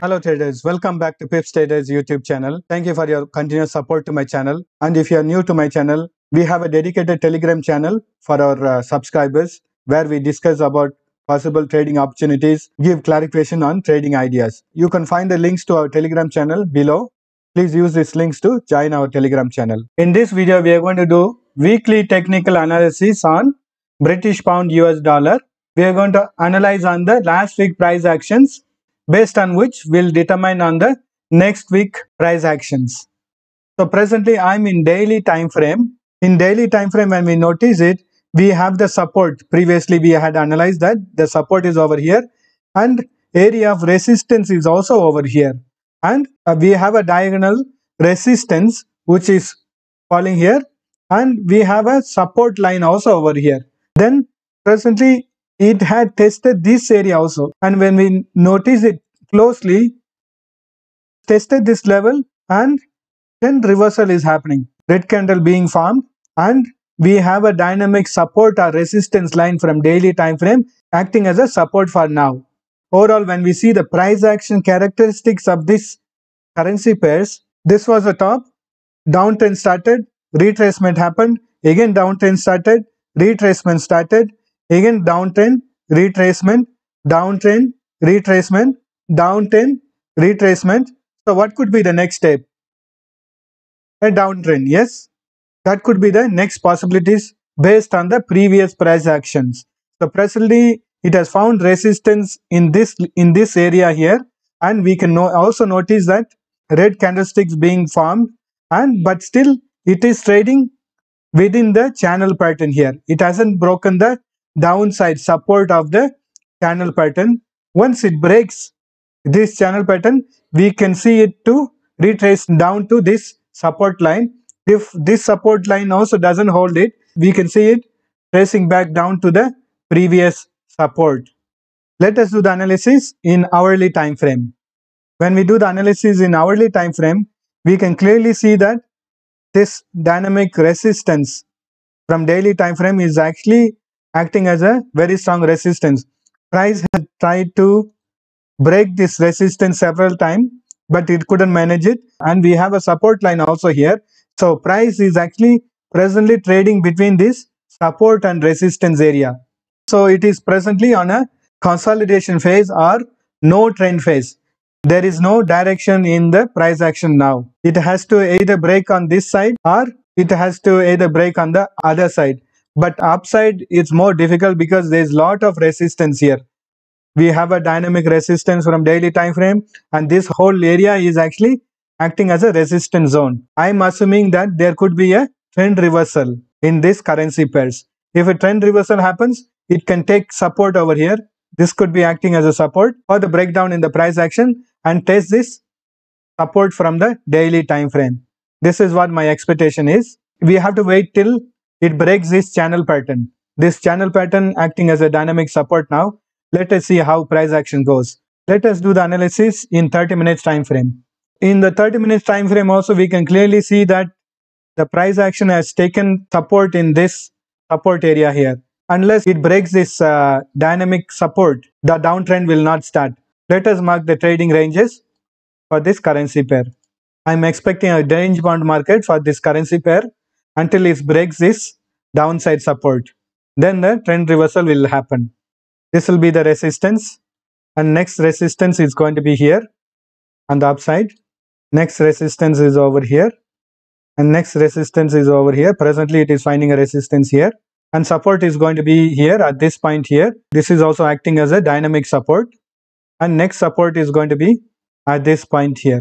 Hello traders, welcome back to Pips Traders YouTube channel. Thank you for your continuous support to my channel. And if you are new to my channel, we have a dedicated Telegram channel for our uh, subscribers where we discuss about possible trading opportunities, give clarification on trading ideas. You can find the links to our Telegram channel below. Please use these links to join our Telegram channel. In this video, we are going to do weekly technical analysis on British pound US dollar. We are going to analyze on the last week price actions based on which we'll determine on the next week price actions. So presently I'm in daily time frame. In daily time frame when we notice it, we have the support. Previously we had analyzed that the support is over here and area of resistance is also over here. And uh, we have a diagonal resistance which is falling here and we have a support line also over here. Then presently it had tested this area also. And when we notice it closely, tested this level and then reversal is happening. Red candle being formed and we have a dynamic support or resistance line from daily time frame acting as a support for now. Overall, when we see the price action characteristics of this currency pairs, this was the top, downtrend started, retracement happened, again downtrend started, retracement started, Again downtrend, retracement, downtrend, retracement, downtrend, retracement. So what could be the next step? A downtrend, yes. That could be the next possibilities based on the previous price actions. So presently it has found resistance in this in this area here and we can no also notice that red candlesticks being formed and but still it is trading within the channel pattern here. It hasn't broken the downside support of the channel pattern. Once it breaks this channel pattern, we can see it to retrace down to this support line. If this support line also doesn't hold it, we can see it tracing back down to the previous support. Let us do the analysis in hourly time frame. When we do the analysis in hourly time frame, we can clearly see that this dynamic resistance from daily time frame is actually acting as a very strong resistance. Price had tried to break this resistance several times, but it couldn't manage it. And we have a support line also here. So price is actually presently trading between this support and resistance area. So it is presently on a consolidation phase or no trend phase. There is no direction in the price action now. It has to either break on this side or it has to either break on the other side. But upside, it's more difficult because there's lot of resistance here. We have a dynamic resistance from daily time frame and this whole area is actually acting as a resistance zone. I'm assuming that there could be a trend reversal in this currency pairs. If a trend reversal happens, it can take support over here. This could be acting as a support for the breakdown in the price action and test this support from the daily time frame. This is what my expectation is. We have to wait till it breaks this channel pattern. This channel pattern acting as a dynamic support now. Let us see how price action goes. Let us do the analysis in 30 minutes time frame. In the 30 minutes time frame also we can clearly see that the price action has taken support in this support area here. Unless it breaks this uh, dynamic support, the downtrend will not start. Let us mark the trading ranges for this currency pair. I am expecting a range bound market for this currency pair until it breaks this downside support. Then the trend reversal will happen. This will be the resistance and next resistance is going to be here on the upside. Next resistance is over here and next resistance is over here. Presently it is finding a resistance here and support is going to be here at this point here. This is also acting as a dynamic support and next support is going to be at this point here.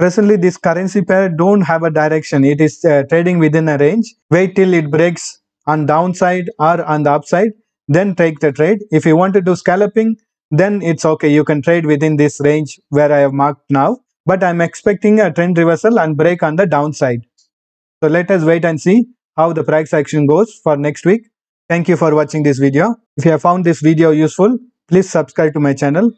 Presently, this currency pair don't have a direction. It is uh, trading within a range. Wait till it breaks on downside or on the upside, then take the trade. If you want to do scalping, then it's okay. You can trade within this range where I have marked now. But I'm expecting a trend reversal and break on the downside. So let us wait and see how the price action goes for next week. Thank you for watching this video. If you have found this video useful, please subscribe to my channel.